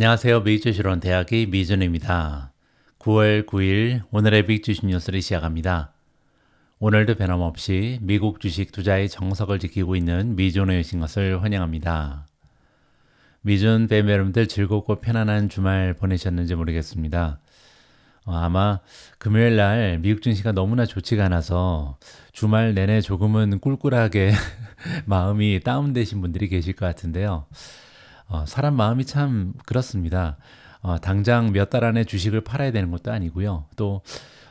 안녕하세요. 미주시론 대학의 미준입니다. 9월 9일 오늘의 빅주식 뉴스를 시작합니다. 오늘도 변함없이 미국 주식 투자의 정석을 지키고 있는 미준에 오신 것을 환영합니다. 미준 뱀 여러분들 즐겁고 편안한 주말 보내셨는지 모르겠습니다. 어, 아마 금요일 날 미국 증시가 너무나 좋지가 않아서 주말 내내 조금은 꿀꿀하게 마음이 다운되신 분들이 계실 것 같은데요. 어, 사람 마음이 참 그렇습니다. 어, 당장 몇 달 안에 주식을 팔아야 되는 것도 아니고요. 또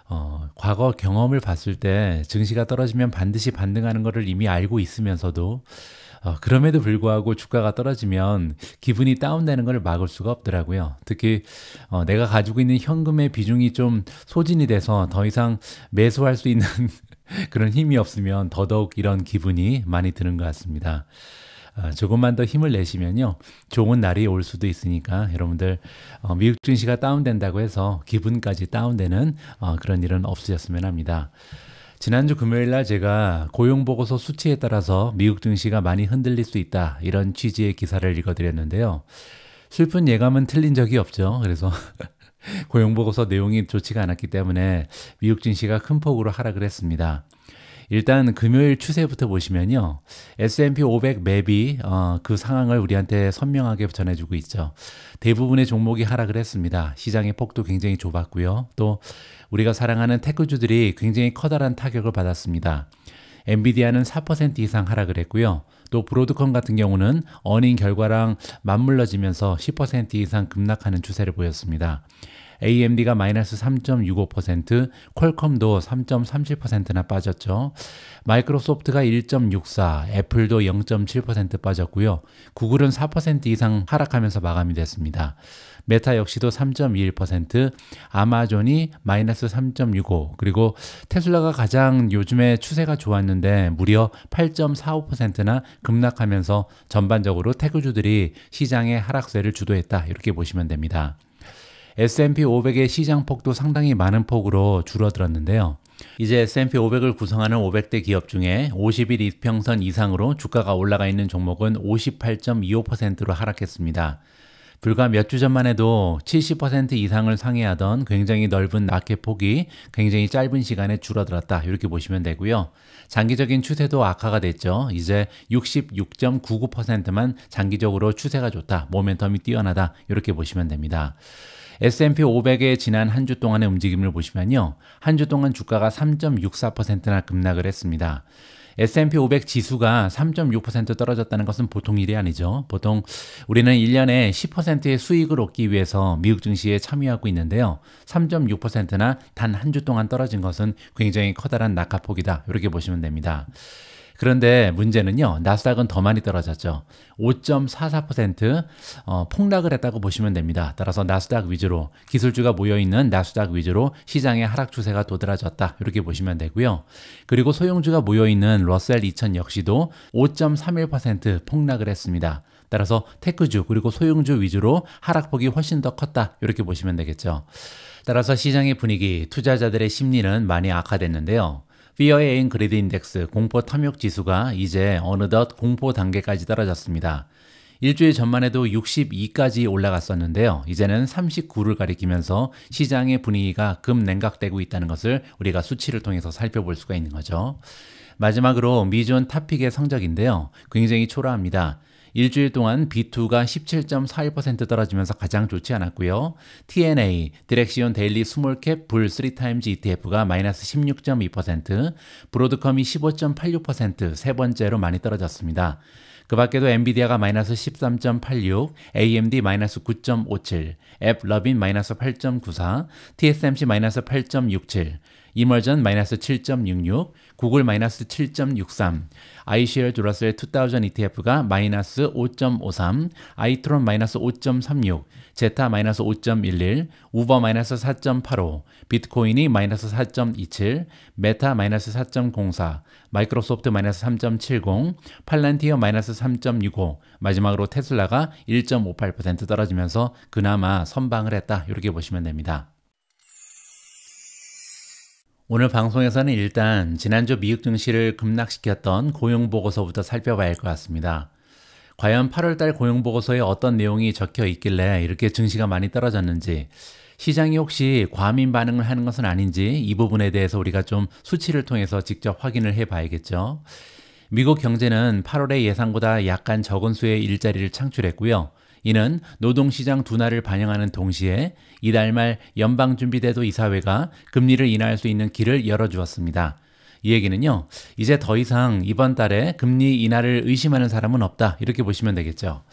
어, 과거 경험을 봤을 때 증시가 떨어지면 반드시 반등하는 것을 이미 알고 있으면서도 어, 그럼에도 불구하고 주가가 떨어지면 기분이 다운되는 것을 막을 수가 없더라고요. 특히 어, 내가 가지고 있는 현금의 비중이 좀 소진이 돼서 더 이상 매수할 수 있는 그런 힘이 없으면 더더욱 이런 기분이 많이 드는 것 같습니다. 어, 조금만 더 힘을 내시면요. 좋은 날이 올 수도 있으니까 여러분들 어, 미국 증시가 다운된다고 해서 기분까지 다운되는 어, 그런 일은 없으셨으면 합니다. 지난주 금요일 날 제가 고용보고서 수치에 따라서 미국 증시가 많이 흔들릴 수 있다. 이런 취지의 기사를 읽어드렸는데요. 슬픈 예감은 틀린 적이 없죠. 그래서 고용보고서 내용이 좋지가 않았기 때문에 미국 증시가 큰 폭으로 하락을 했습니다. 일단 금요일 추세부터 보시면요. S&P 500 맵이 어, 그 상황을 우리한테 선명하게 전해주고 있죠. 대부분의 종목이 하락을 했습니다. 시장의 폭도 굉장히 좁았고요. 또 우리가 사랑하는 테크주들이 굉장히 커다란 타격을 받았습니다. 엔비디아는 4% 이상 하락을 했고요. 또 브로드컴 같은 경우는 어닝 결과랑 맞물러지면서 10% 이상 급락하는 추세를 보였습니다. AMD가 마이너스 3.65%, 퀄컴도 3.37%나 빠졌죠. 마이크로소프트가 1.64, 애플도 0.7% 빠졌고요. 구글은 4% 이상 하락하면서 마감이 됐습니다. 메타 역시도 3.21%, 아마존이 마이너스 3.65, 그리고 테슬라가 가장 요즘에 추세가 좋았는데 무려 8.45%나 급락하면서 전반적으로 태그주들이 시장의 하락세를 주도했다. 이렇게 보시면 됩니다. S&P 500의 시장 폭도 상당히 많은 폭으로 줄어들었는데요. 이제 S&P 500을 구성하는 500대 기업 중에 50일 이평선 이상으로 주가가 올라가 있는 종목은 58.25%로 하락했습니다. 불과 몇 주 전만 해도 70% 이상을 상회하던 굉장히 넓은 낙해 폭이 굉장히 짧은 시간에 줄어들었다. 이렇게 보시면 되고요. 장기적인 추세도 악화가 됐죠. 이제 66.99%만 장기적으로 추세가 좋다. 모멘텀이 뛰어나다. 이렇게 보시면 됩니다. S&P 500의 지난 한 주 동안의 움직임을 보시면요. 한 주 동안 주가가 3.64%나 급락을 했습니다. S&P 500 지수가 3.6% 떨어졌다는 것은 보통 일이 아니죠. 보통 우리는 1년에 10%의 수익을 얻기 위해서 미국 증시에 참여하고 있는데요. 3.6%나 단 한 주 동안 떨어진 것은 굉장히 커다란 낙하폭이다. 이렇게 보시면 됩니다. 그런데 문제는요. 나스닥은 더 많이 떨어졌죠. 5.44% 어, 폭락을 했다고 보시면 됩니다. 따라서 나스닥 위주로 기술주가 모여있는 나스닥 위주로 시장의 하락 추세가 도드라졌다. 이렇게 보시면 되고요. 그리고 소형주가 모여있는 러셀 2000 역시도 5.31% 폭락을 했습니다. 따라서 테크주 그리고 소형주 위주로 하락폭이 훨씬 더 컸다. 이렇게 보시면 되겠죠. 따라서 시장의 분위기, 투자자들의 심리는 많이 악화됐는데요. Fear and Greed Index 공포 탐욕 지수가 이제 어느덧 공포 단계까지 떨어졌습니다. 일주일 전만 해도 62까지 올라갔었는데요. 이제는 39를 가리키면서 시장의 분위기가 급냉각되고 있다는 것을 우리가 수치를 통해서 살펴볼 수가 있는 거죠. 마지막으로 미존 탑픽의 성적인데요. 굉장히 초라합니다. 일주일 동안 B2가 17.41% 떨어지면서 가장 좋지 않았고요. TNA, 디렉시온 데일리 스몰캡 불 3타임즈 ETF가 마이너스 16.2%, 브로드컴이 15.86%, 세 번째로 많이 떨어졌습니다. 그 밖에도 엔비디아가 마이너스 13.86, AMD 마이너스 9.57, 앱러빈 마이너스 8.94, TSMC 마이너스 8.67, 이멀전 마이너스 7.66, 구글 마이너스 7.63, ICL 듀라셀 2000 ETF가 마이너스 5.53, 아이트론 마이너스 5.36, 제타 마이너스 5.11, 우버 마이너스 4.85, 비트코인이 마이너스 4.27, 메타 마이너스 4.04, 마이크로소프트 마이너스 3.70, 팔란티어 마이너스 3.65, 마지막으로 테슬라가 1.58% 떨어지면서 그나마 선방을 했다 이렇게 보시면 됩니다. 오늘 방송에서는 일단 지난주 미국 증시를 급락시켰던 고용보고서부터 살펴봐야 할 것 같습니다. 과연 8월달 고용보고서에 어떤 내용이 적혀 있길래 이렇게 증시가 많이 떨어졌는지 시장이 혹시 과민 반응을 하는 것은 아닌지 이 부분에 대해서 우리가 좀 수치를 통해서 직접 확인을 해봐야겠죠. 미국 경제는 8월의 예상보다 약간 적은 수의 일자리를 창출했고요. 이는 노동시장 둔화를 반영하는 동시에 이달 말 연방준비제도 이사회가 금리를 인하할 수 있는 길을 열어주었습니다. 이 얘기는요, 이제 더 이상 이번 달에 금리 인하를 의심하는 사람은 없다. 이렇게 보시면 되겠죠.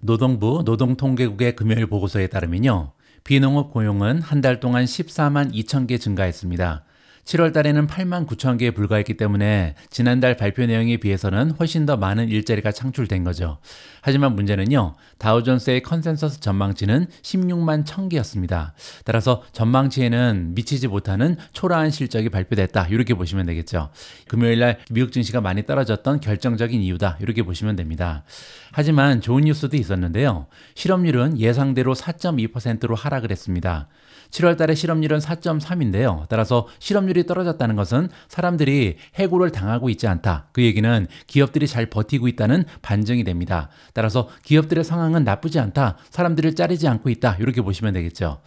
노동부 노동통계국의 금요일 보고서에 따르면요, 비농업 고용은 한 달 동안 14만 2천 개 증가했습니다. 7월 달에는 8만 9천 개에 불과했기 때문에 지난달 발표 내용에 비해서는 훨씬 더 많은 일자리가 창출된 거죠. 하지만 문제는요. 다우존스의 컨센서스 전망치는 16만 1천 개였습니다. 따라서 전망치에는 미치지 못하는 초라한 실적이 발표됐다. 이렇게 보시면 되겠죠. 금요일 날 미국 증시가 많이 떨어졌던 결정적인 이유다. 이렇게 보시면 됩니다. 하지만 좋은 뉴스도 있었는데요. 실업률은 예상대로 4.2%로 하락을 했습니다. 7월 달에 실업률은 4.3인데요. 따라서 실업률이 떨어졌다는 것은 사람들이 해고를 당하고 있지 않다. 그 얘기는 기업들이 잘 버티고 있다는 반증이 됩니다. 따라서 기업들의 상황은 나쁘지 않다. 사람들을 자르지 않고 있다. 이렇게 보시면 되겠죠.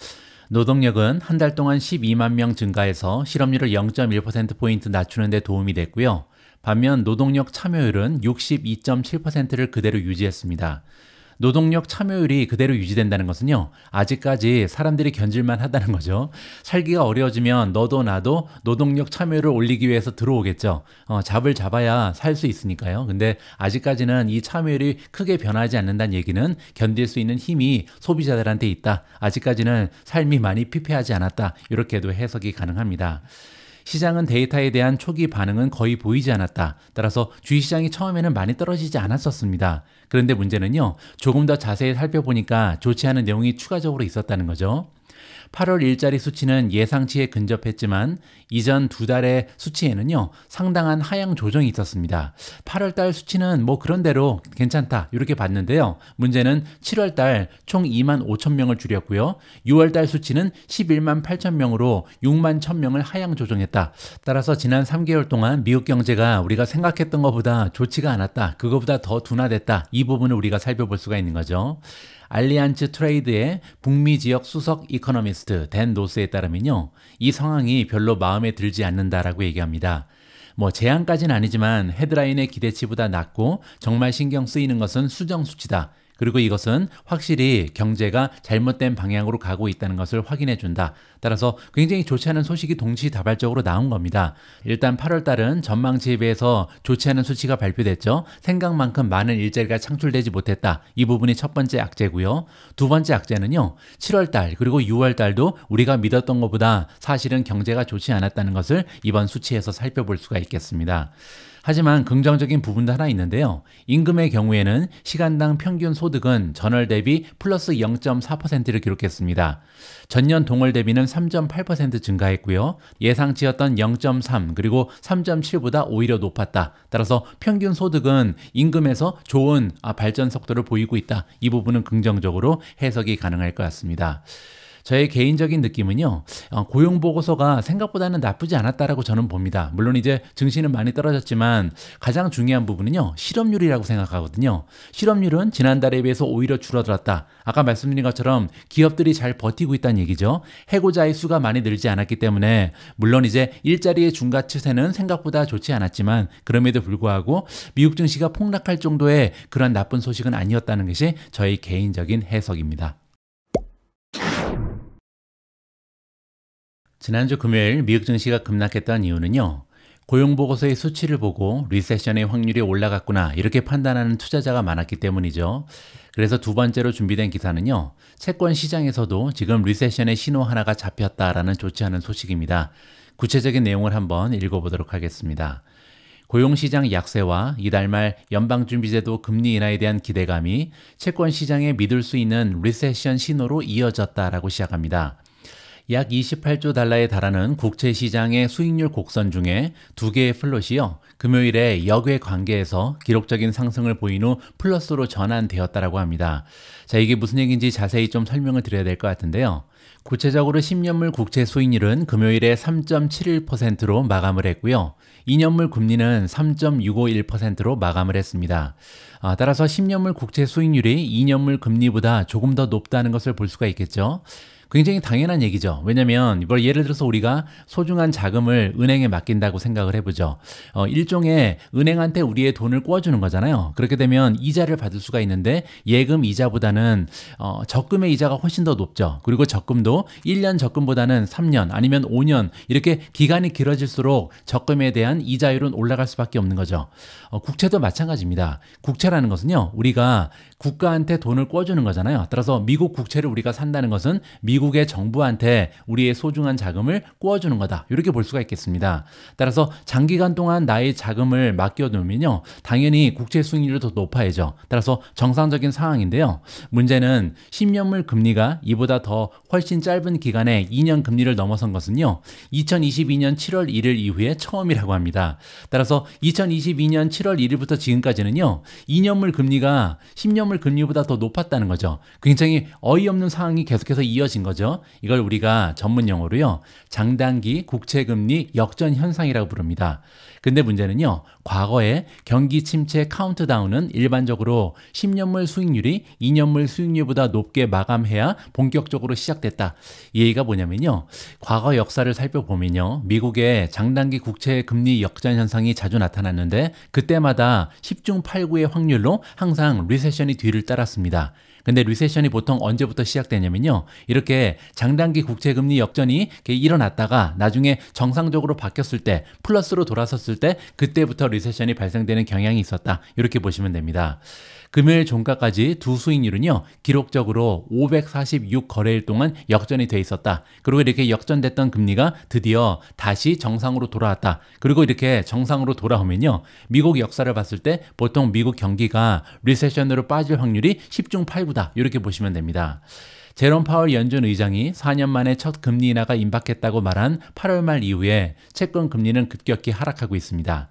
노동력은 한 달 동안 12만 명 증가해서 실업률을 0.1%포인트 낮추는 데 도움이 됐고요. 반면 노동력 참여율은 62.7%를 그대로 유지했습니다. 노동력 참여율이 그대로 유지된다는 것은요, 아직까지 사람들이 견질만 하다는 거죠. 살기가 어려워지면 너도 나도 노동력 참여율을 올리기 위해서 들어오겠죠. 어, 잡을 잡아야 살 수 있으니까요. 근데 아직까지는 이 참여율이 크게 변하지 않는다는 얘기는 견딜 수 있는 힘이 소비자들한테 있다. 아직까지는 삶이 많이 피폐하지 않았다. 이렇게도 해석이 가능합니다. 시장은 데이터에 대한 초기 반응은 거의 보이지 않았다. 따라서 주식시장이 처음에는 많이 떨어지지 않았었습니다. 그런데 문제는요, 조금 더 자세히 살펴보니까 좋지 않은 내용이 추가적으로 있었다는 거죠. 8월 일자리 수치는 예상치에 근접했지만 이전 두 달의 수치에는요 상당한 하향 조정이 있었습니다. 8월 달 수치는 뭐 그런대로 괜찮다 이렇게 봤는데요. 문제는 7월 달 총 2만 5천 명을 줄였고요. 6월 달 수치는 11만 8천 명으로 6만 1천 명을 하향 조정했다. 따라서 지난 3개월 동안 미국 경제가 우리가 생각했던 것보다 좋지가 않았다. 그거보다 더 둔화됐다. 이 부분을 우리가 살펴볼 수가 있는 거죠. 알리안츠 트레이드의 북미 지역 수석 이코노미스트 댄 노스에 따르면요. 이 상황이 별로 마음에 들지 않는다라고 얘기합니다. 뭐 재앙까지는 아니지만 헤드라인의 기대치보다 낮고 정말 신경 쓰이는 것은 수정 수치다. 그리고 이것은 확실히 경제가 잘못된 방향으로 가고 있다는 것을 확인해 준다. 따라서 굉장히 좋지 않은 소식이 동시다발적으로 나온 겁니다. 일단 8월 달은 전망치에 비해서 좋지 않은 수치가 발표됐죠. 생각만큼 많은 일자리가 창출되지 못했다. 이 부분이 첫 번째 악재고요. 두 번째 악재는요. 7월 달 그리고 6월 달도 우리가 믿었던 것보다 사실은 경제가 좋지 않았다는 것을 이번 수치에서 살펴볼 수가 있겠습니다. 하지만 긍정적인 부분도 하나 있는데요. 임금의 경우에는 시간당 평균 소득은 전월 대비 플러스 0.4%를 기록했습니다. 전년 동월 대비는 3.8% 증가했고요. 예상치였던 0.3 그리고 3.7보다 오히려 높았다. 따라서 평균 소득은 임금에서 좋은 아, 발전 속도를 보이고 있다. 이 부분은 긍정적으로 해석이 가능할 것 같습니다. 저의 개인적인 느낌은요, 어, 고용 보고서가 생각보다는 나쁘지 않았다라고 저는 봅니다. 물론 이제 증시는 많이 떨어졌지만 가장 중요한 부분은요, 실업률이라고 생각하거든요. 실업률은 지난달에 비해서 오히려 줄어들었다. 아까 말씀드린 것처럼 기업들이 잘 버티고 있다는 얘기죠. 해고자의 수가 많이 늘지 않았기 때문에 물론 이제 일자리의 중가 추세는 생각보다 좋지 않았지만 그럼에도 불구하고 미국 증시가 폭락할 정도의 그런 나쁜 소식은 아니었다는 것이 저의 개인적인 해석입니다. 지난주 금요일 미국 증시가 급락했던 이유는요. 고용보고서의 수치를 보고 리세션의 확률이 올라갔구나 이렇게 판단하는 투자자가 많았기 때문이죠. 그래서 두 번째로 준비된 기사는요. 채권 시장에서도 지금 리세션의 신호 하나가 잡혔다라는 좋지 않은 소식입니다. 구체적인 내용을 한번 읽어보도록 하겠습니다. 고용시장 약세와 이달 말 연방준비제도 금리 인하에 대한 기대감이 채권 시장에 믿을 수 있는 리세션 신호로 이어졌다라고 시작합니다. 약 28조 달러에 달하는 국채 시장의 수익률 곡선 중에 두 개의 플롯이요. 금요일에 역외 관계에서 기록적인 상승을 보인 후 플러스로 전환되었다라고 합니다. 자, 이게 무슨 얘기인지 자세히 좀 설명을 드려야 될 것 같은데요. 구체적으로 10년물 국채 수익률은 금요일에 3.71%로 마감을 했고요. 2년물 금리는 3.651%로 마감을 했습니다. 아, 따라서 10년물 국채 수익률이 2년물 금리보다 조금 더 높다는 것을 볼 수가 있겠죠. 굉장히 당연한 얘기죠. 왜냐면 이걸 예를 들어서 우리가 소중한 자금을 은행에 맡긴다고 생각을 해보죠. 어, 일종의 은행한테 우리의 돈을 꿔주는 거잖아요. 그렇게 되면 이자를 받을 수가 있는데 예금 이자보다는 어, 적금의 이자가 훨씬 더 높죠. 그리고 적금도 1년 적금보다는 3년 아니면 5년 이렇게 기간이 길어질수록 적금에 대한 이자율은 올라갈 수밖에 없는 거죠. 어, 국채도 마찬가지입니다. 국채라는 것은요. 우리가 국가한테 돈을 꿔주는 거잖아요. 따라서 미국 국채를 우리가 산다는 것은 미국 미국의 정부한테 우리의 소중한 자금을 꾸어주는 거다. 이렇게 볼 수가 있겠습니다. 따라서 장기간 동안 나의 자금을 맡겨두면요 당연히 국채 수익률이 더 높아야죠. 따라서 정상적인 상황인데요. 문제는 10년물 금리가 이보다 더 훨씬 짧은 기간에 2년 금리를 넘어선 것은요. 2022년 7월 1일 이후에 처음이라고 합니다. 따라서 2022년 7월 1일부터 지금까지는요. 2년물 금리가 10년물 금리보다 더 높았다는 거죠. 굉장히 어이없는 상황이 계속해서 이어진 거죠. 거죠. 이걸 우리가 전문 용어로요. 장단기 국채금리 역전 현상이라고 부릅니다. 근데 문제는요. 과거에 경기 침체 카운트다운은 일반적으로 10년물 수익률이 2년물 수익률보다 높게 마감해야 본격적으로 시작됐다. 이 얘기가 뭐냐면요. 과거 역사를 살펴보면요. 미국의 장단기 국채 금리 역전 현상이 자주 나타났는데 그때마다 10중 8구의 확률로 항상 리세션이 뒤를 따랐습니다. 근데 리세션이 보통 언제부터 시작되냐면요. 이렇게 장단기 국채 금리 역전이 일어났다가 나중에 정상적으로 바뀌었을 때 플러스로 돌아섰을 때 그때부터 리세션이 발생되는 경향이 있었다. 이렇게 보시면 됩니다. 금일 요 종가까지 두 수익률은요. 기록적으로 546 거래일 동안 역전이 돼 있었다. 그리고 이렇게 역전됐던 금리가 드디어 다시 정상으로 돌아왔다. 그리고 이렇게 정상으로 돌아오면요. 미국 역사를 봤을 때 보통 미국 경기가 리세션으로 빠질 확률이 10중 8구 일부다 이렇게 보시면 됩니다. 제롬 파월 연준 의장이 4년 만에 첫 금리 인하가 임박했다고 말한 8월 말 이후에 채권 금리는 급격히 하락하고 있습니다.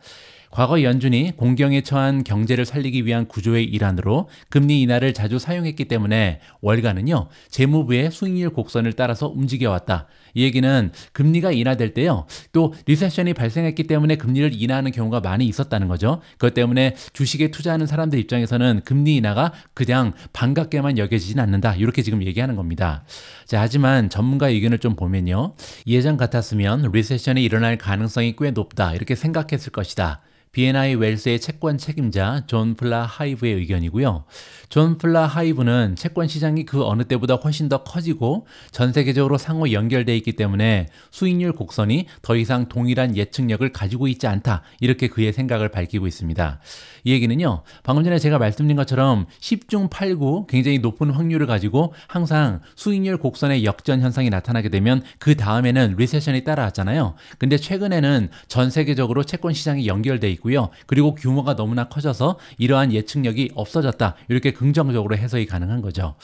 과거 연준이 공경에 처한 경제를 살리기 위한 구조의 일환으로 금리 인하를 자주 사용했기 때문에 월가는요, 재무부의 수익률 곡선을 따라서 움직여왔다. 이 얘기는 금리가 인하될 때요. 또 리세션이 발생했기 때문에 금리를 인하하는 경우가 많이 있었다는 거죠. 그것 때문에 주식에 투자하는 사람들 입장에서는 금리 인하가 그냥 반갑게만 여겨지진 않는다. 이렇게 지금 얘기하는 겁니다. 자, 하지만 전문가 의견을 좀 보면요. 예전 같았으면 리세션이 일어날 가능성이 꽤 높다. 이렇게 생각했을 것이다. B&I 웰스의 채권 책임자 존 플라 하이브의 의견이고요. 존 플라 하이브는 채권 시장이 그 어느 때보다 훨씬 더 커지고 전 세계적으로 상호 연결돼 있기 때문에 수익률 곡선이 더 이상 동일한 예측력을 가지고 있지 않다. 이렇게 그의 생각을 밝히고 있습니다. 이 얘기는요. 방금 전에 제가 말씀드린 것처럼 10중 8구 굉장히 높은 확률을 가지고 항상 수익률 곡선의 역전 현상이 나타나게 되면 그 다음에는 리세션이 따라왔잖아요. 근데 최근에는 전 세계적으로 채권 시장이 연결돼 있고 있고요. 그리고 규모가 너무나 커져서 이러한 예측력이 없어졌다. 이렇게 긍정적으로 해석이 가능한 거죠.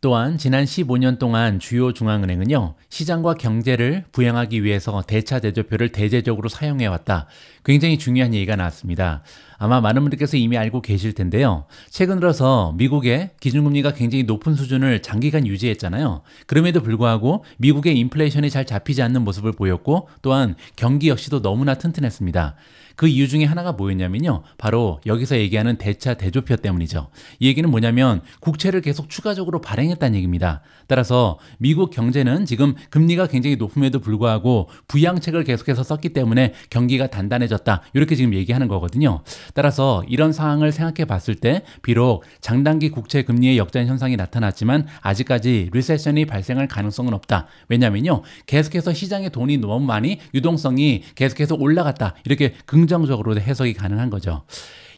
또한 지난 15년 동안 주요 중앙은행은요, 시장과 경제를 부양하기 위해서 대차 대조표를 대제적으로 사용해왔다. 굉장히 중요한 얘기가 나왔습니다. 아마 많은 분들께서 이미 알고 계실 텐데요. 최근 들어서 미국의 기준금리가 굉장히 높은 수준을 장기간 유지했잖아요. 그럼에도 불구하고 미국의 인플레이션이 잘 잡히지 않는 모습을 보였고, 또한 경기 역시도 너무나 튼튼했습니다. 그 이유 중에 하나가 뭐였냐면요. 바로 여기서 얘기하는 대차 대조표 때문이죠. 이 얘기는 뭐냐면 국채를 계속 추가적으로 발행했다는 얘기입니다. 따라서 미국 경제는 지금 금리가 굉장히 높음에도 불구하고 부양책을 계속해서 썼기 때문에 경기가 단단해졌다. 이렇게 지금 얘기하는 거거든요. 따라서 이런 상황을 생각해 봤을 때 비록 장단기 국채 금리의 역전 현상이 나타났지만 아직까지 리세션이 발생할 가능성은 없다. 왜냐면요. 계속해서 시장에 돈이 너무 많이 유동성이 계속해서 올라갔다. 이렇게 긍 긍정적으로 해석이 가능한 거죠.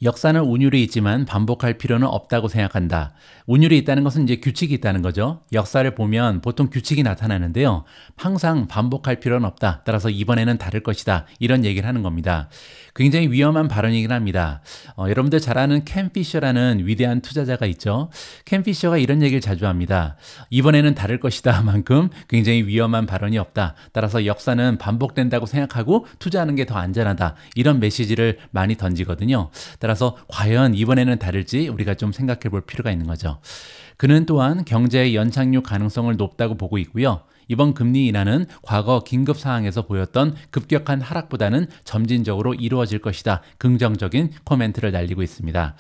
역사는 운율이 있지만 반복할 필요는 없다고 생각한다. 운율이 있다는 것은 이제 규칙이 있다는 거죠. 역사를 보면 보통 규칙이 나타나는데요. 항상 반복할 필요는 없다. 따라서 이번에는 다를 것이다. 이런 얘기를 하는 겁니다. 굉장히 위험한 발언이긴 합니다. 어, 여러분들 잘 아는 캠 피셔라는 위대한 투자자가 있죠. 캠 피셔가 이런 얘기를 자주 합니다. 이번에는 다를 것이다 만큼 굉장히 위험한 발언이 없다. 따라서 역사는 반복된다고 생각하고 투자하는 게 더 안전하다. 이런 메시지를 많이 던지거든요. 따라서 과연 이번에는 다를지 우리가 좀 생각해 볼 필요가 있는 거죠. 그는 또한 경제의 연착륙 가능성을 높다고 보고 있고요. 이번 금리 인하는 과거 긴급 상황에서 보였던 급격한 하락보다는 점진적으로 이루어질 것이다. 긍정적인 코멘트를 날리고 있습니다.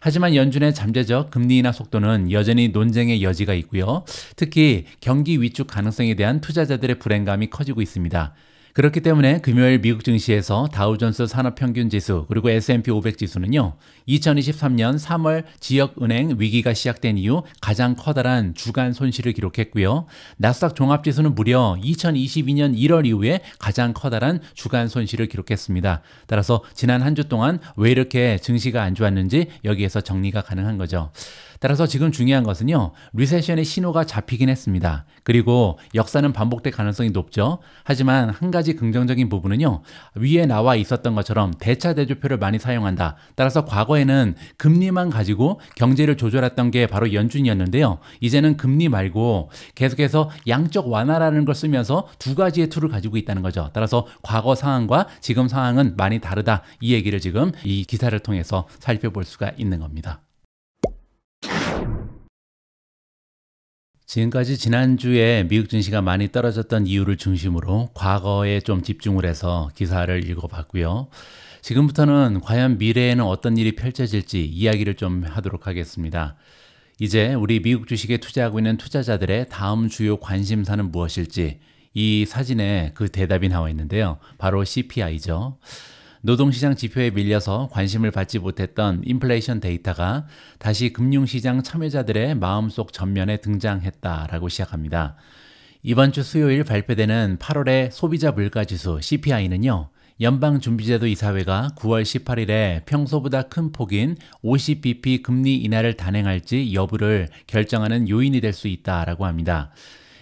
하지만 연준의 잠재적 금리 인하 속도는 여전히 논쟁의 여지가 있고요. 특히 경기 위축 가능성에 대한 투자자들의 불안감이 커지고 있습니다. 그렇기 때문에 금요일 미국 증시에서 다우존스 산업평균 지수 그리고 S&P 500 지수는요. 2023년 3월 지역은행 위기가 시작된 이후 가장 커다란 주간 손실을 기록했고요. 나스닥 종합지수는 무려 2022년 1월 이후에 가장 커다란 주간 손실을 기록했습니다. 따라서 지난 한 주 동안 왜 이렇게 증시가 안 좋았는지 여기에서 정리가 가능한 거죠. 따라서 지금 중요한 것은요. 리세션의 신호가 잡히긴 했습니다. 그리고 역사는 반복될 가능성이 높죠. 하지만 한 가지 긍정적인 부분은요. 위에 나와 있었던 것처럼 대차 대조표를 많이 사용한다. 따라서 과거에는 금리만 가지고 경제를 조절했던 게 바로 연준이었는데요. 이제는 금리 말고 계속해서 양적 완화라는 걸 쓰면서 두 가지의 툴을 가지고 있다는 거죠. 따라서 과거 상황과 지금 상황은 많이 다르다. 이 얘기를 지금 이 기사를 통해서 살펴볼 수가 있는 겁니다. 지금까지 지난주에 미국 증시가 많이 떨어졌던 이유를 중심으로 과거에 좀 집중을 해서 기사를 읽어봤고요. 지금부터는 과연 미래에는 어떤 일이 펼쳐질지 이야기를 좀 하도록 하겠습니다. 이제 우리 미국 주식에 투자하고 있는 투자자들의 다음 주요 관심사는 무엇일지 이 사진에 그 대답이 나와 있는데요. 바로 CPI죠. 노동시장 지표에 밀려서 관심을 받지 못했던 인플레이션 데이터가 다시 금융시장 참여자들의 마음속 전면에 등장했다라고 시작합니다. 이번 주 수요일 발표되는 8월의 소비자 물가 지수 CPI는요. 연방준비제도 이사회가 9월 18일에 평소보다 큰 폭인 50bp 금리 인하를 단행할지 여부를 결정하는 요인이 될 수 있다라고 합니다.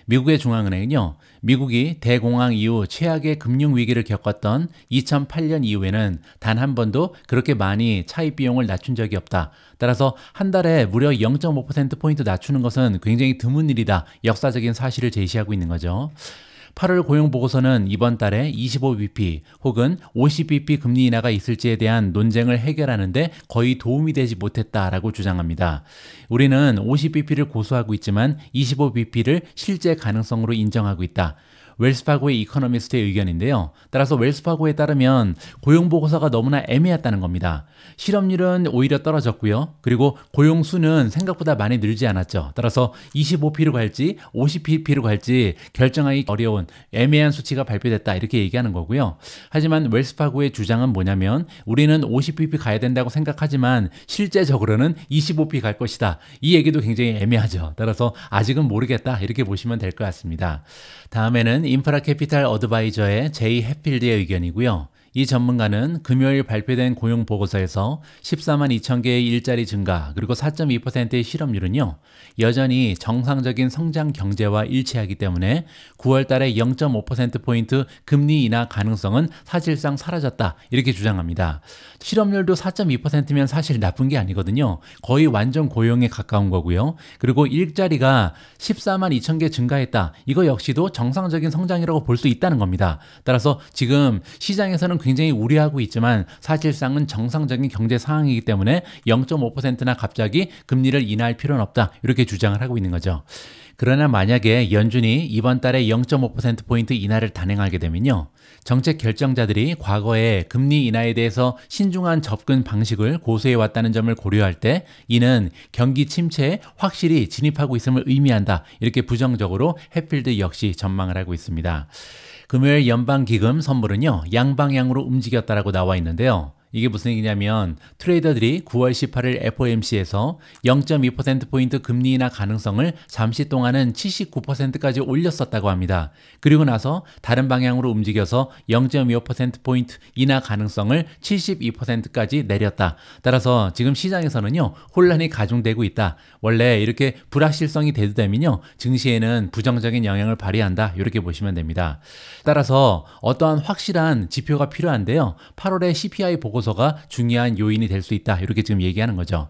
미국의 중앙은행은요, 미국이 대공황 이후 최악의 금융위기를 겪었던 2008년 이후에는 단 한 번도 그렇게 많이 차입 비용을 낮춘 적이 없다. 따라서 한 달에 무려 0.5%포인트 낮추는 것은 굉장히 드문 일이다. 역사적인 사실을 제시하고 있는 거죠. 8월 고용보고서는 이번 달에 25bp 혹은 50bp 금리 인하가 있을지에 대한 논쟁을 해결하는데 거의 도움이 되지 못했다라고 주장합니다. 우리는 50bp를 고수하고 있지만 25bp를 실제 가능성으로 인정하고 있다. 웰스파고의 이코노미스트의 의견인데요. 따라서 웰스파고에 따르면 고용보고서가 너무나 애매했다는 겁니다. 실업률은 오히려 떨어졌고요. 그리고 고용수는 생각보다 많이 늘지 않았죠. 따라서 25P로 갈지 50P로 갈지 결정하기 어려운 애매한 수치가 발표됐다 이렇게 얘기하는 거고요. 하지만 웰스파고의 주장은 뭐냐면 우리는 50pp 가야 된다고 생각하지만 실제적으로는 25p 갈 것이다. 이 얘기도 굉장히 애매하죠. 따라서 아직은 모르겠다 이렇게 보시면 될 것 같습니다. 다음에는 인프라 캐피탈 어드바이저의 제이 해필드의 의견이고요. 이 전문가는 금요일 발표된 고용 보고서에서 14만 2천 개의 일자리 증가 그리고 4.2%의 실업률은요 여전히 정상적인 성장 경제와 일치하기 때문에 9월달에 0.5% 포인트 금리 인하 가능성은 사실상 사라졌다 이렇게 주장합니다. 실업률도 4.2%면 사실 나쁜 게 아니거든요. 거의 완전 고용에 가까운 거고요. 그리고 일자리가 14만 2천 개 증가했다. 이거 역시도 정상적인 성장이라고 볼 수 있다는 겁니다. 따라서 지금 시장에서는 굉장히 우려하고 있지만 사실상은 정상적인 경제 상황이기 때문에 0.5%나 갑자기 금리를 인하할 필요는 없다. 이렇게 주장을 하고 있는 거죠. 그러나 만약에 연준이 이번 달에 0.5%포인트 인하를 단행하게 되면요. 정책 결정자들이 과거에 금리 인하에 대해서 신중한 접근 방식을 고수해 왔다는 점을 고려할 때 이는 경기 침체에 확실히 진입하고 있음을 의미한다. 이렇게 부정적으로 해필드 역시 전망을 하고 있습니다. 금요일 연방기금 선물은요. 양방향으로 움직였다라고 나와 있는데요. 이게 무슨 얘기냐면 트레이더들이 9월 18일 FOMC에서 0.2%포인트 금리 인하 가능성을 잠시 동안은 79%까지 올렸었다고 합니다. 그리고 나서 다른 방향으로 움직여서 0.25%포인트 인하 가능성을 72%까지 내렸다. 따라서 지금 시장에서는요, 혼란이 가중되고 있다. 원래 이렇게 불확실성이 대두되면요, 증시에는 부정적인 영향을 발휘한다. 이렇게 보시면 됩니다. 따라서 어떠한 확실한 지표가 필요한데요. 8월에 CPI 보고 보고서가 중요한 요인이 될 수 있다. 이렇게 지금 얘기하는 거죠.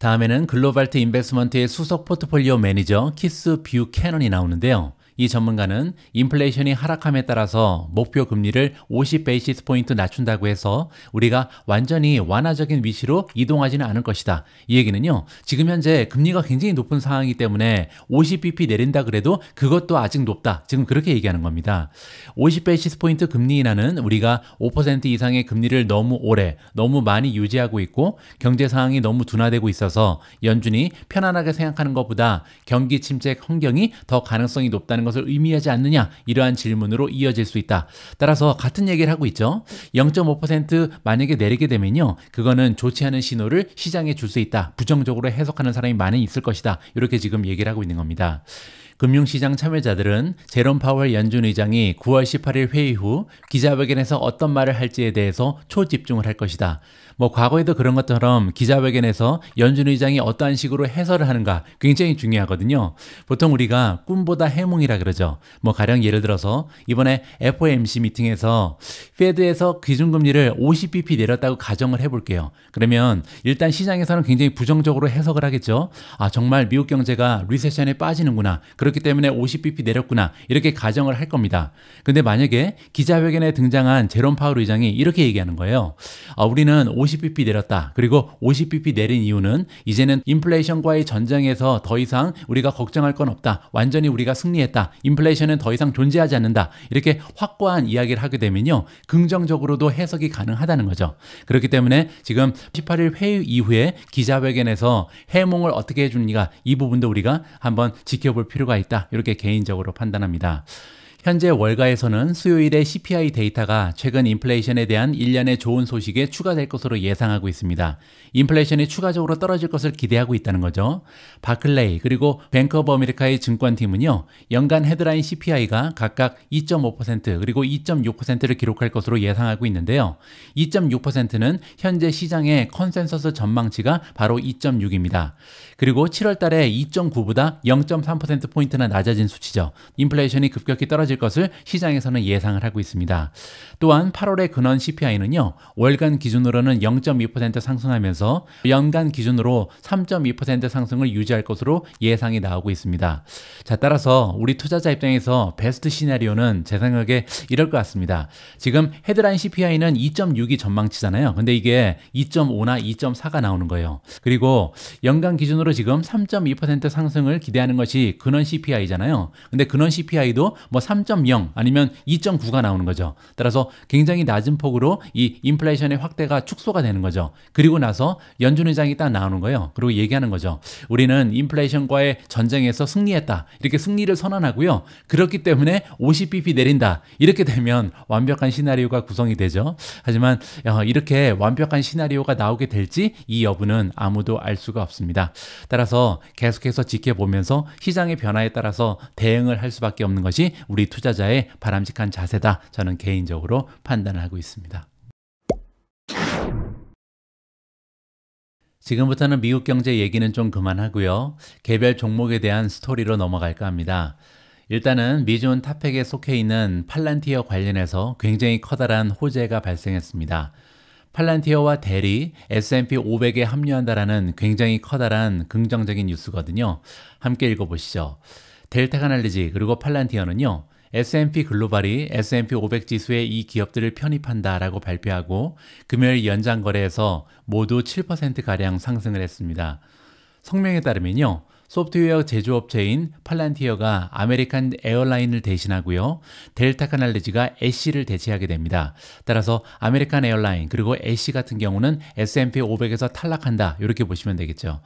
다음에는 글로벌트 인베스먼트의 수석 포트폴리오 매니저 키스 뷰 캐논이 나오는데요. 이 전문가는 인플레이션이 하락함에 따라서 목표 금리를 50베이시스 포인트 낮춘다고 해서 우리가 완전히 완화적인 위치로 이동하지는 않을 것이다. 이 얘기는요. 지금 현재 금리가 굉장히 높은 상황이기 때문에 50bp 내린다 그래도 그것도 아직 높다. 지금 그렇게 얘기하는 겁니다. 50베이시스 포인트 금리 인하는 우리가 5% 이상의 금리를 너무 오래, 너무 많이 유지하고 있고 경제 상황이 너무 둔화되고 있어서 연준이 편안하게 생각하는 것보다 경기 침체 환경이 더 가능성이 높다는 것을 의미하지 않느냐 이러한 질문으로 이어질 수 있다. 따라서 같은 얘기를 하고 있죠. 0.5% 만약에 내리게 되면요. 그거는 좋지 않은 신호를 시장에 줄 수 있다. 부정적으로 해석하는 사람이 많이 있을 것이다. 이렇게 지금 얘기를 하고 있는 겁니다. 금융시장 참여자들은 제롬 파월 연준 의장이 9월 18일 회의 후 기자회견에서 어떤 말을 할지에 대해서 초집중을 할 것이다. 뭐 과거에도 그런 것처럼 기자회견에서 연준 의장이 어떠한 식으로 해설을 하는가 굉장히 중요하거든요. 보통 우리가 꿈보다 해몽이라 그러죠. 뭐 가령 예를 들어서 이번에 FOMC 미팅에서 페드에서 기준금리를 50bp 내렸다고 가정을 해볼게요. 그러면 일단 시장에서는 굉장히 부정적으로 해석을 하겠죠. 아 정말 미국 경제가 리세션에 빠지는구나. 그렇기 때문에 50bp 내렸구나. 이렇게 가정을 할 겁니다. 근데 만약에 기자회견에 등장한 제롬 파울 의장이 이렇게 얘기하는 거예요. 아, 우리는 5 50bp 내렸다. 그리고 50bp 내린 이유는 이제는 인플레이션과의 전쟁에서 더 이상 우리가 걱정할 건 없다. 완전히 우리가 승리했다. 인플레이션은 더 이상 존재하지 않는다. 이렇게 확고한 이야기를 하게 되면요. 긍정적으로도 해석이 가능하다는 거죠. 그렇기 때문에 지금 18일 회의 이후에 기자회견에서 해몽을 어떻게 해주는가 이 부분도 우리가 한번 지켜볼 필요가 있다. 이렇게 개인적으로 판단합니다. 현재 월가에서는 수요일에 CPI 데이터가 최근 인플레이션에 대한 1년의 좋은 소식에 추가될 것으로 예상하고 있습니다. 인플레이션이 추가적으로 떨어질 것을 기대하고 있다는 거죠. 바클레이 그리고 뱅크 오브 아메리카의 증권팀은요. 연간 헤드라인 CPI가 각각 2.5% 그리고 2.6%를 기록할 것으로 예상하고 있는데요. 2.6%는 현재 시장의 컨센서스 전망치가 바로 2.6입니다. 그리고 7월 달에 2.9보다 0.3%포인트나 낮아진 수치죠. 인플레이션이 급격히 떨어질 떨어질 것을 시장에서는 예상을 하고 있습니다. 또한 8월의 근원 CPI는요, 월간 기준으로는 0.2% 상승하면서 연간 기준으로 3.2% 상승을 유지할 것으로 예상이 나오고 있습니다. 자, 따라서 우리 투자자 입장에서 베스트 시나리오는 제 생각에 이럴 것 같습니다. 지금 헤드라인 CPI는 2.6이 전망치잖아요. 근데 이게 2.5나 2.4가 나오는 거예요. 그리고 연간 기준으로 지금 3.2% 상승을 기대하는 것이 근원 CPI잖아요. 근데 근원 CPI도 뭐3.0 아니면 2.9가 나오는 거죠. 따라서 굉장히 낮은 폭으로 이 인플레이션의 확대가 축소가 되는 거죠. 그리고 나서 연준 의장이 딱 나오는 거예요. 그리고 얘기하는 거죠. 우리는 인플레이션과의 전쟁에서 승리했다. 이렇게 승리를 선언하고요. 그렇기 때문에 50bp 내린다. 이렇게 되면 완벽한 시나리오가 구성이 되죠. 하지만 어, 이렇게 완벽한 시나리오가 나오게 될지 이 여부는 아무도 알 수가 없습니다. 따라서 계속해서 지켜보면서 시장의 변화에 따라서 대응을 할 수밖에 없는 것이 우리 투자자의 바람직한 자세다. 저는 개인적으로 판단을 하고 있습니다. 지금부터는 미국 경제 얘기는 좀 그만하고요. 개별 종목에 대한 스토리로 넘어갈까 합니다. 일단은 미존 탑팩에 속해 있는 팔란티어 관련해서 굉장히 커다란 호재가 발생했습니다. 팔란티어와 대리, S&P 500에 합류한다라는 굉장히 커다란 긍정적인 뉴스거든요. 함께 읽어보시죠. 델타 가날리지 그리고 팔란티어는요. S&P 글로벌이 S&P 500 지수의 이 기업들을 편입한다라고 발표하고 금요일 연장 거래에서 모두 7% 가량 상승을 했습니다. 성명에 따르면요. 소프트웨어 제조업체인 팔란티어가 아메리칸 에어라인을 대신하고요. 델타 카날레지가 애쉬를 대체하게 됩니다. 따라서 아메리칸 에어라인 그리고 애쉬 같은 경우는 S&P 500에서 탈락한다. 이렇게 보시면 되겠죠.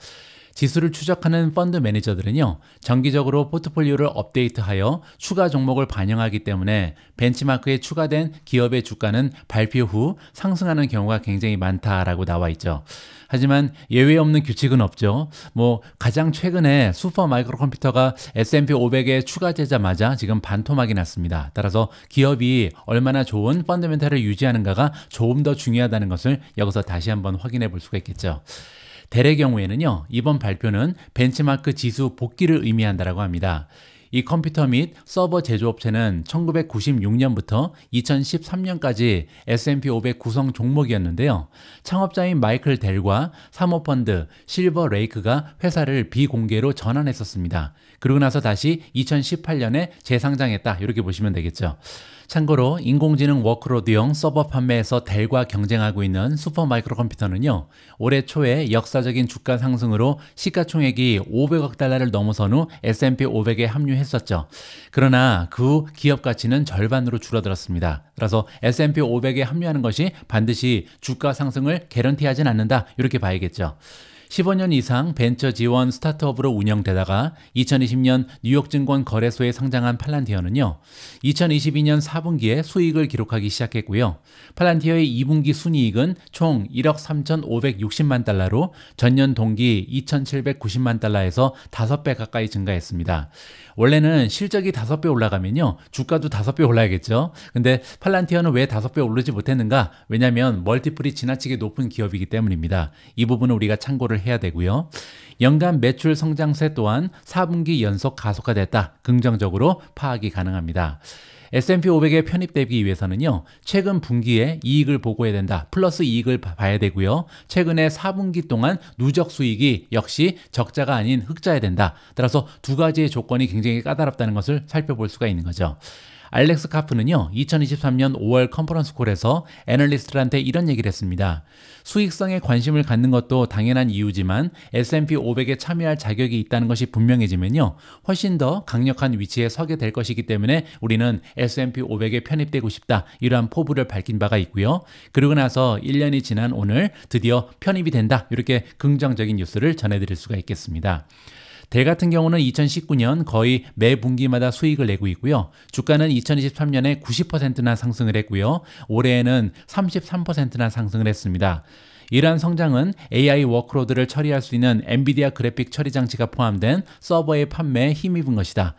지수를 추적하는 펀드 매니저들은요, 정기적으로 포트폴리오를 업데이트하여 추가 종목을 반영하기 때문에 벤치마크에 추가된 기업의 주가는 발표 후 상승하는 경우가 굉장히 많다라고 나와 있죠. 하지만 예외 없는 규칙은 없죠. 뭐, 가장 최근에 슈퍼 마이크로 컴퓨터가 S&P 500에 추가되자마자 지금 반토막이 났습니다. 따라서 기업이 얼마나 좋은 펀드멘탈을 유지하는가가 조금 더 중요하다는 것을 여기서 다시 한번 확인해 볼 수가 있겠죠. 델의 경우에는요, 이번 발표는 벤치마크 지수 복귀를 의미한다라고 합니다. 이 컴퓨터 및 서버 제조업체는 1996년부터 2013년까지 S&P 500 구성 종목이었는데요. 창업자인 마이클 델과 사모펀드 실버 레이크가 회사를 비공개로 전환했었습니다. 그러고 나서 다시 2018년에 재상장했다. 이렇게 보시면 되겠죠. 참고로 인공지능 워크로드용 서버 판매에서 델과 경쟁하고 있는 슈퍼마이크로 컴퓨터는요. 올해 초에 역사적인 주가 상승으로 시가총액이 500억 달러를 넘어선 후 S&P 500에 합류했었죠. 그러나 그 기업 가치는 절반으로 줄어들었습니다. 따라서 S&P 500에 합류하는 것이 반드시 주가 상승을 개런티하진 않는다 이렇게 봐야겠죠. 15년 이상 벤처 지원 스타트업으로 운영되다가 2020년 뉴욕증권 거래소에 상장한 팔란티어는요. 2022년 4분기에 수익을 기록하기 시작했고요. 팔란티어의 2분기 순이익은 총 1억 3,560만 달러로 전년 동기 2,790만 달러에서 5배 가까이 증가했습니다. 원래는 실적이 5배 올라가면요. 주가도 5배 올라야겠죠. 근데 팔란티어는 왜5배 오르지 못했는가? 왜냐면 멀티플이 지나치게 높은 기업이기 때문입니다. 이 부분은 우리가 참고를 해야 되고요. 연간 매출 성장세 또한 4분기 연속 가속화됐다. 긍정적으로 파악이 가능합니다. S&P 500에 편입되기 위해서는요. 최근 분기에 이익을 보고해야 된다. 플러스 이익을 봐야 되고요. 최근에 4분기 동안 누적 수익이 역시 적자가 아닌 흑자야 된다. 따라서 두 가지의 조건이 굉장히 까다롭다는 것을 살펴볼 수가 있는 거죠. 알렉스 카프는요, 2023년 5월 컨퍼런스 콜에서 애널리스트들한테 이런 얘기를 했습니다. 수익성에 관심을 갖는 것도 당연한 이유지만 S&P 500에 참여할 자격이 있다는 것이 분명해지면요, 훨씬 더 강력한 위치에 서게 될 것이기 때문에 우리는 S&P 500에 편입되고 싶다 이러한 포부를 밝힌 바가 있고요. 그리고 나서 1년이 지난 오늘 드디어 편입이 된다 이렇게 긍정적인 뉴스를 전해드릴 수가 있겠습니다. 대 같은 경우는 2019년 거의 매 분기마다 수익을 내고 있고요. 주가는 2023년에 90%나 상승을 했고요. 올해에는 33%나 상승을 했습니다. 이러한 성장은 AI 워크로드를 처리할 수 있는 엔비디아 그래픽 처리 장치가 포함된 서버의 판매에 힘입은 것이다.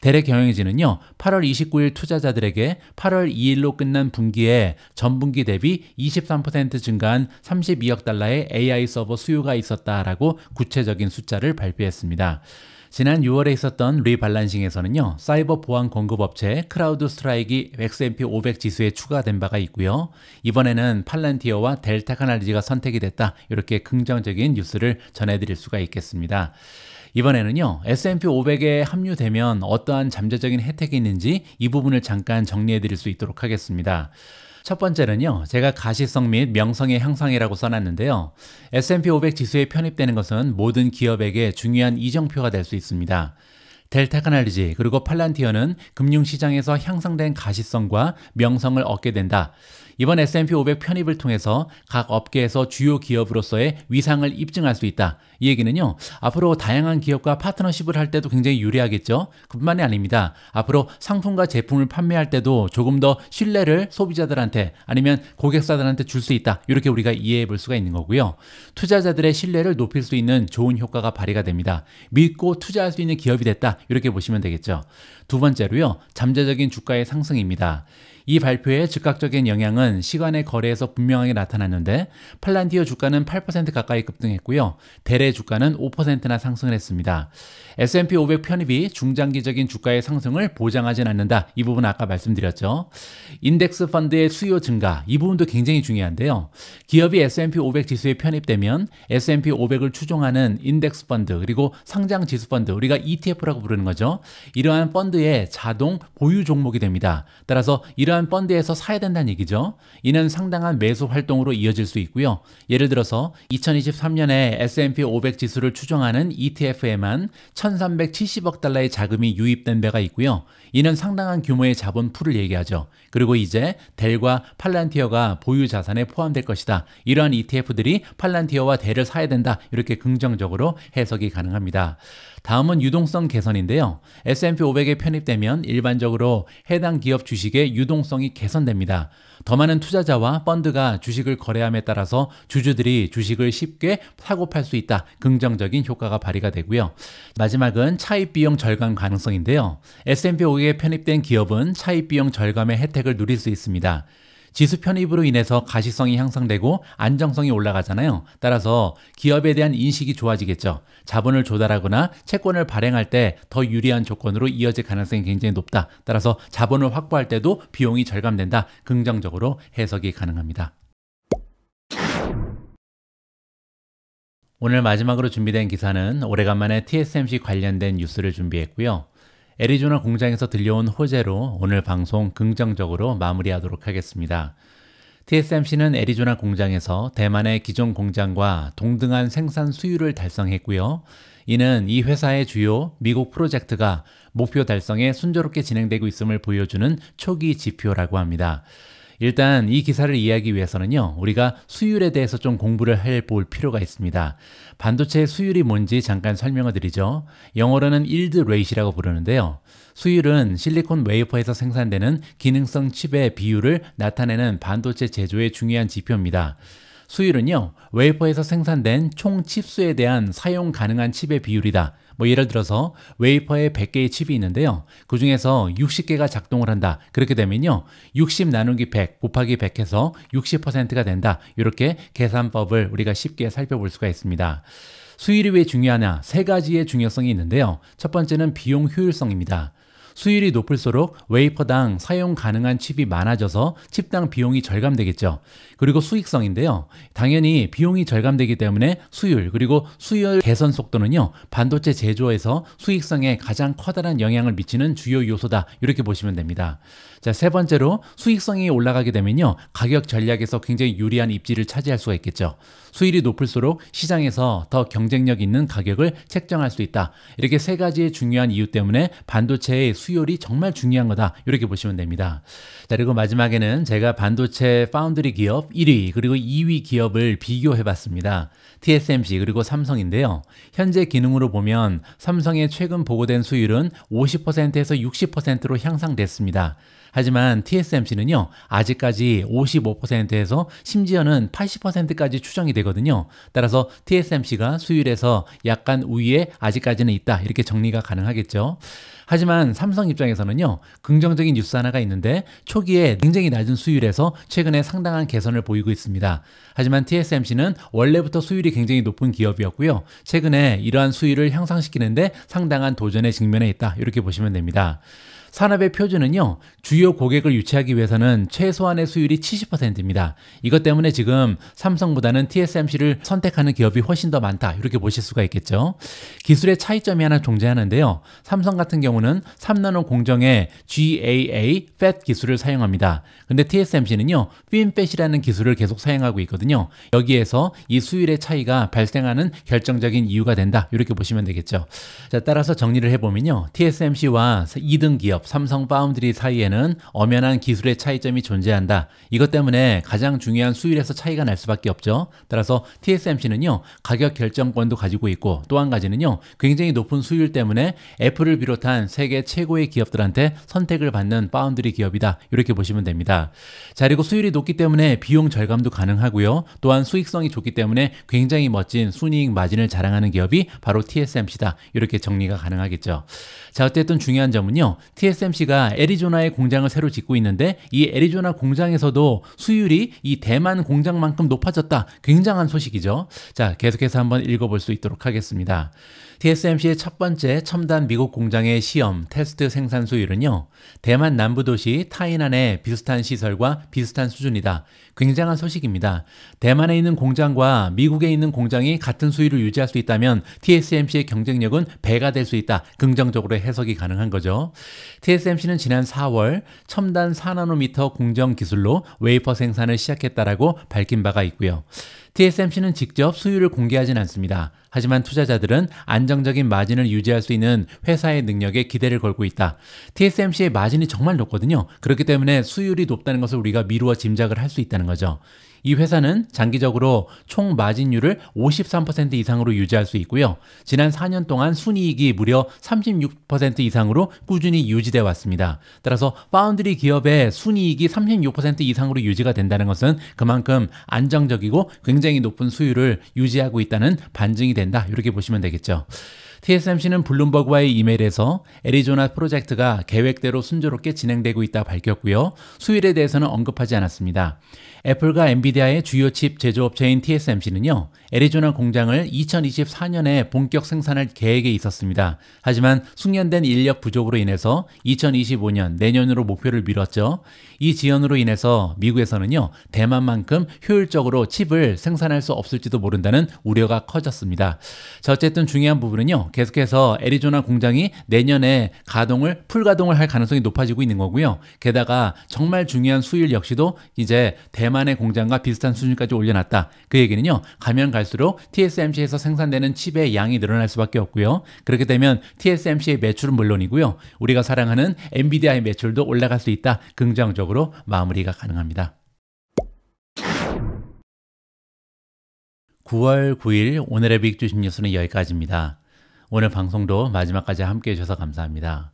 대래 경영진은요, 8월 29일 투자자들에게 8월 2일로 끝난 분기에 전분기 대비 23% 증가한 32억 달러의 AI 서버 수요가 있었다라고 구체적인 숫자를 발표했습니다. 지난 6월에 있었던 리발란싱에서는요, 사이버 보안 공급 업체 크라우드 스트라이크 S&P 500 지수에 추가된 바가 있고요. 이번에는 팔란티어와 델타 카날리지가 선택이 됐다. 이렇게 긍정적인 뉴스를 전해드릴 수가 있겠습니다. 이번에는요, S&P 500에 합류되면 어떠한 잠재적인 혜택이 있는지 이 부분을 잠깐 정리해 드릴 수 있도록 하겠습니다. 첫 번째는요, 제가 가시성 및 명성의 향상이라고 써놨는데요. S&P 500 지수에 편입되는 것은 모든 기업에게 중요한 이정표가 될 수 있습니다. 델타카날리지 그리고 팔란티어는 금융시장에서 향상된 가시성과 명성을 얻게 된다. 이번 S&P 500 편입을 통해서 각 업계에서 주요 기업으로서의 위상을 입증할 수 있다. 이 얘기는요. 앞으로 다양한 기업과 파트너십을 할 때도 굉장히 유리하겠죠. 그뿐만이 아닙니다. 앞으로 상품과 제품을 판매할 때도 조금 더 신뢰를 소비자들한테 아니면 고객사들한테 줄 수 있다. 이렇게 우리가 이해해 볼 수가 있는 거고요. 투자자들의 신뢰를 높일 수 있는 좋은 효과가 발휘가 됩니다. 믿고 투자할 수 있는 기업이 됐다. 이렇게 보시면 되겠죠. 두 번째로요. 잠재적인 주가의 상승입니다. 이 발표의 즉각적인 영향은 시간의 거래에서 분명하게 나타났는데 팔란디어 주가는 8% 가까이 급등했고요. 대래 주가는 5%나 상승을 했습니다. S&P 500 편입이 중장기적인 주가의 상승을 보장하진 않는다. 이 부분 아까 말씀드렸죠. 인덱스 펀드의 수요 증가 이 부분도 굉장히 중요한데요. 기업이 S&P 500 지수에 편입되면 S&P 500을 추종하는 인덱스 펀드 그리고 상장 지수 펀드 우리가 ETF라고 부르는 거죠. 이러한 펀드의 자동 보유 종목이 됩니다. 따라서 이러한 관련 펀드에서 사야 된다는 얘기죠. 이는 상당한 매수 활동으로 이어질 수 있고요. 예를 들어서 2023년에 S&P 500 지수를 추정하는 ETF에만 1,370억 달러의 자금이 유입된 배가 있고요. 이는 상당한 규모의 자본 풀을 얘기하죠. 그리고 이제 델과 팔란티어가 보유 자산에 포함될 것이다. 이러한 ETF들이 팔란티어와 델을 사야 된다. 이렇게 긍정적으로 해석이 가능합니다. 다음은 유동성 개선인데요. S&P 500에 편입되면 일반적으로 해당 기업 주식의 유동성이 개선됩니다. 더 많은 투자자와 펀드가 주식을 거래함에 따라서 주주들이 주식을 쉽게 사고 팔 수 있다. 긍정적인 효과가 발휘가 되고요. 마지막은 차입 비용 절감 가능성인데요. S&P 500에 편입된 기업은 차입 비용 절감의 혜택을 누릴 수 있습니다. 지수 편입으로 인해서 가시성이 향상되고 안정성이 올라가잖아요. 따라서 기업에 대한 인식이 좋아지겠죠. 자본을 조달하거나 채권을 발행할 때 더 유리한 조건으로 이어질 가능성이 굉장히 높다. 따라서 자본을 확보할 때도 비용이 절감된다. 긍정적으로 해석이 가능합니다. 오늘 마지막으로 준비된 기사는 오래간만에 TSMC 관련된 뉴스를 준비했고요. 애리조나 공장에서 들려온 호재로 오늘 방송 긍정적으로 마무리하도록 하겠습니다. TSMC는 애리조나 공장에서 대만의 기존 공장과 동등한 생산 수율을 달성했고요. 이는 이 회사의 주요 미국 프로젝트가 목표 달성에 순조롭게 진행되고 있음을 보여주는 초기 지표라고 합니다. 일단 이 기사를 이해하기 위해서는요, 우리가 수율에 대해서 좀 공부를 해볼 필요가 있습니다. 반도체의 수율이 뭔지 잠깐 설명을 드리죠. 영어로는 일드 레이시라고 부르는데요. 수율은 실리콘 웨이퍼에서 생산되는 기능성 칩의 비율을 나타내는 반도체 제조의 중요한 지표입니다. 수율은요, 웨이퍼에서 생산된 총 칩수에 대한 사용 가능한 칩의 비율이다. 뭐 예를 들어서 웨이퍼에 100개의 칩이 있는데요. 그 중에서 60개가 작동을 한다. 그렇게 되면요. 60 나누기 100 곱하기 100 해서 60%가 된다. 이렇게 계산법을 우리가 쉽게 살펴볼 수가 있습니다. 수율이 왜 중요하냐? 세 가지의 중요성이 있는데요. 첫 번째는 비용 효율성입니다. 수율이 높을수록 웨이퍼당 사용 가능한 칩이 많아져서 칩당 비용이 절감되겠죠. 그리고 수익성인데요. 당연히 비용이 절감되기 때문에 수율 그리고 수율 개선 속도는요. 반도체 제조에서 수익성에 가장 커다란 영향을 미치는 주요 요소다. 이렇게 보시면 됩니다. 자, 세 번째로 수익성이 올라가게 되면요. 가격 전략에서 굉장히 유리한 입지를 차지할 수가 있겠죠. 수율이 높을수록 시장에서 더 경쟁력 있는 가격을 책정할 수 있다. 이렇게 세 가지의 중요한 이유 때문에 반도체의 수율이 정말 중요한 거다. 이렇게 보시면 됩니다. 자, 그리고 마지막에는 제가 반도체 파운드리 기업 1위 그리고 2위 기업을 비교해 봤습니다. TSMC 그리고 삼성인데요. 현재 기능으로 보면 삼성의 최근 보고된 수율은 50%에서 60%로 향상됐습니다. 하지만 TSMC는요, 아직까지 55%에서 심지어는 80%까지 추정이 되거든요. 따라서 TSMC가 수율에서 약간 우위에 아직까지는 있다. 이렇게 정리가 가능하겠죠. 하지만 삼성 입장에서는요, 긍정적인 뉴스 하나가 있는데 초기에 굉장히 낮은 수율에서 최근에 상당한 개선을 보이고 있습니다. 하지만 TSMC는 원래부터 수율이 굉장히 높은 기업이었고요. 최근에 이러한 수율을 향상시키는데 상당한 도전에 직면해 있다. 이렇게 보시면 됩니다. 산업의 표준은요, 주요 고객을 유치하기 위해서는 최소한의 수율이 70%입니다. 이것 때문에 지금 삼성보다는 TSMC를 선택하는 기업이 훨씬 더 많다. 이렇게 보실 수가 있겠죠. 기술의 차이점이 하나 존재하는데요. 삼성 같은 경우는 3나노 공정에 GAA FET 기술을 사용합니다. 근데 TSMC는요, FinFET이라는 기술을 계속 사용하고 있거든요. 여기에서 이 수율의 차이가 발생하는 결정적인 이유가 된다. 이렇게 보시면 되겠죠. 자, 따라서 정리를 해보면요. TSMC와 2등 기업, 삼성 파운드리 사이에는 엄연한 기술의 차이점이 존재한다. 이것 때문에 가장 중요한 수율에서 차이가 날 수밖에 없죠. 따라서 TSMC는요, 가격 결정권도 가지고 있고 또 한 가지는요, 굉장히 높은 수율 때문에 애플을 비롯한 세계 최고의 기업들한테 선택을 받는 파운드리 기업이다. 이렇게 보시면 됩니다. 자, 그리고 수율이 높기 때문에 비용 절감도 가능하고요. 또한 수익성이 좋기 때문에 굉장히 멋진 순이익 마진을 자랑하는 기업이 바로 TSMC다. 이렇게 정리가 가능하겠죠. 자, 어쨌든 중요한 점은요. TSMC가 애리조나에 공장을 새로 짓고 있는데 이 애리조나 공장에서도 수율이 이 대만 공장만큼 높아졌다. 굉장한 소식이죠. 자, 계속해서 한번 읽어볼 수 있도록 하겠습니다. TSMC의 첫 번째 첨단 미국 공장의 시험 테스트 생산 수율은요. 대만 남부 도시 타이난의 비슷한 시설과 비슷한 수준이다. 굉장한 소식입니다. 대만에 있는 공장과 미국에 있는 공장이 같은 수율을 유지할 수 있다면 TSMC의 경쟁력은 배가 될 수 있다. 긍정적으로 해석이 가능한 거죠. TSMC는 지난 4월 첨단 4나노미터 공정 기술로 웨이퍼 생산을 시작했다라고 밝힌 바가 있고요. TSMC는 직접 수율을 공개하진 않습니다. 하지만 투자자들은 안정적인 마진을 유지할 수 있는 회사의 능력에 기대를 걸고 있다. TSMC의 마진이 정말 높거든요. 그렇기 때문에 수율이 높다는 것을 우리가 미루어 짐작을 할 수 있다는 거죠. 이 회사는 장기적으로 총 마진율을 53% 이상으로 유지할 수 있고요. 지난 4년 동안 순이익이 무려 36% 이상으로 꾸준히 유지돼 왔습니다. 따라서 파운드리 기업의 순이익이 36% 이상으로 유지가 된다는 것은 그만큼 안정적이고 굉장히 높은 수율을 유지하고 있다는 반증이 된다. 이렇게 보시면 되겠죠. TSMC는 블룸버그와의 이메일에서 애리조나 프로젝트가 계획대로 순조롭게 진행되고 있다 밝혔고요. 수율에 대해서는 언급하지 않았습니다. 애플과 엔비디아의 주요 칩 제조업체인 TSMC는요, 애리조나 공장을 2024년에 본격 생산할 계획에 있었습니다. 하지만 숙련된 인력 부족으로 인해서 2025년 내년으로 목표를 미뤘죠. 이 지연으로 인해서 미국에서는요, 대만만큼 효율적으로 칩을 생산할 수 없을지도 모른다는 우려가 커졌습니다. 자, 어쨌든 중요한 부분은요, 계속해서 애리조나 공장이 내년에 가동을, 풀가동을 할 가능성이 높아지고 있는 거고요. 게다가 정말 중요한 수율 역시도 이제 대만 대만의 공장과 비슷한 수준까지 올려놨다. 그 얘기는요. 가면 갈수록 TSMC에서 생산되는 칩의 양이 늘어날 수밖에 없고요. 그렇게 되면 TSMC의 매출은 물론이고요. 우리가 사랑하는 엔비디아의 매출도 올라갈 수 있다. 긍정적으로 마무리가 가능합니다. 9월 9일 오늘의 빅주식 뉴스는 여기까지입니다. 오늘 방송도 마지막까지 함께해 주셔서 감사합니다.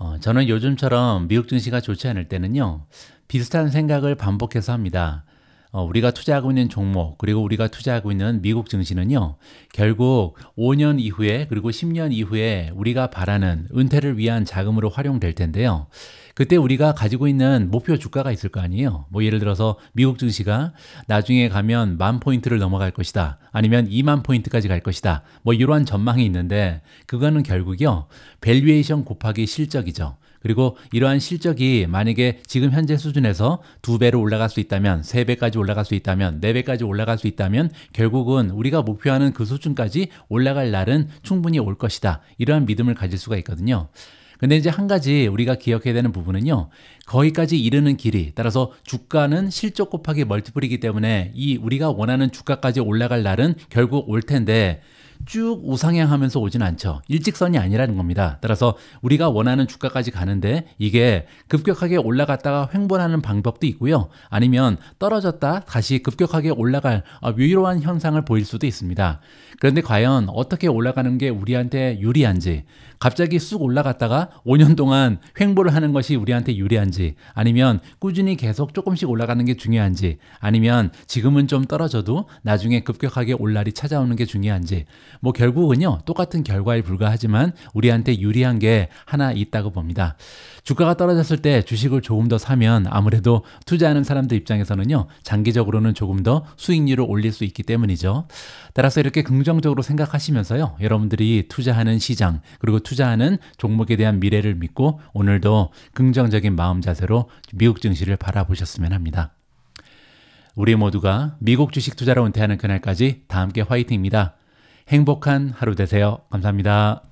어, 저는 요즘처럼 미국 증시가 좋지 않을 때는요, 비슷한 생각을 반복해서 합니다. 어, 우리가 투자하고 있는 종목 그리고 우리가 투자하고 있는 미국 증시는요 결국 5년 이후에 그리고 10년 이후에 우리가 바라는 은퇴를 위한 자금으로 활용될 텐데요 그때 우리가 가지고 있는 목표 주가가 있을 거 아니에요 뭐 예를 들어서 미국 증시가 나중에 가면 만 포인트를 넘어갈 것이다 아니면 2만 포인트까지 갈 것이다 뭐 이러한 전망이 있는데 그거는 결국요 밸류에이션 곱하기 실적이죠 그리고 이러한 실적이 만약에 지금 현재 수준에서 두 배로 올라갈 수 있다면 세 배까지 올라갈 수 있다면 네 배까지 올라갈 수 있다면 결국은 우리가 목표하는 그 수준까지 올라갈 날은 충분히 올 것이다. 이러한 믿음을 가질 수가 있거든요. 근데 이제 한 가지 우리가 기억해야 되는 부분은요. 거기까지 이르는 길이 따라서 주가는 실적 곱하기 멀티플이기 때문에 이 우리가 원하는 주가까지 올라갈 날은 결국 올 텐데 쭉 우상향하면서 오진 않죠. 일직선이 아니라는 겁니다. 따라서 우리가 원하는 주가까지 가는데 이게 급격하게 올라갔다가 횡보하는 방법도 있고요. 아니면 떨어졌다 다시 급격하게 올라갈 아, 위로한 현상을 보일 수도 있습니다. 그런데 과연 어떻게 올라가는 게 우리한테 유리한지 갑자기 쑥 올라갔다가 5년 동안 횡보를 하는 것이 우리한테 유리한지 아니면 꾸준히 계속 조금씩 올라가는 게 중요한지 아니면 지금은 좀 떨어져도 나중에 급격하게 올날이 찾아오는 게 중요한지 뭐 결국은요 똑같은 결과에 불과하지만 우리한테 유리한 게 하나 있다고 봅니다. 주가가 떨어졌을 때 주식을 조금 더 사면 아무래도 투자하는 사람들 입장에서는요, 장기적으로는 조금 더 수익률을 올릴 수 있기 때문이죠. 따라서 이렇게 긍정적으로 생각하시면서요, 여러분들이 투자하는 시장, 그리고 투자하는 종목에 대한 미래를 믿고 오늘도 긍정적인 마음 자세로 미국 증시를 바라보셨으면 합니다. 우리 모두가 미국 주식 투자로 은퇴하는 그날까지 다 함께 화이팅입니다. 행복한 하루 되세요. 감사합니다.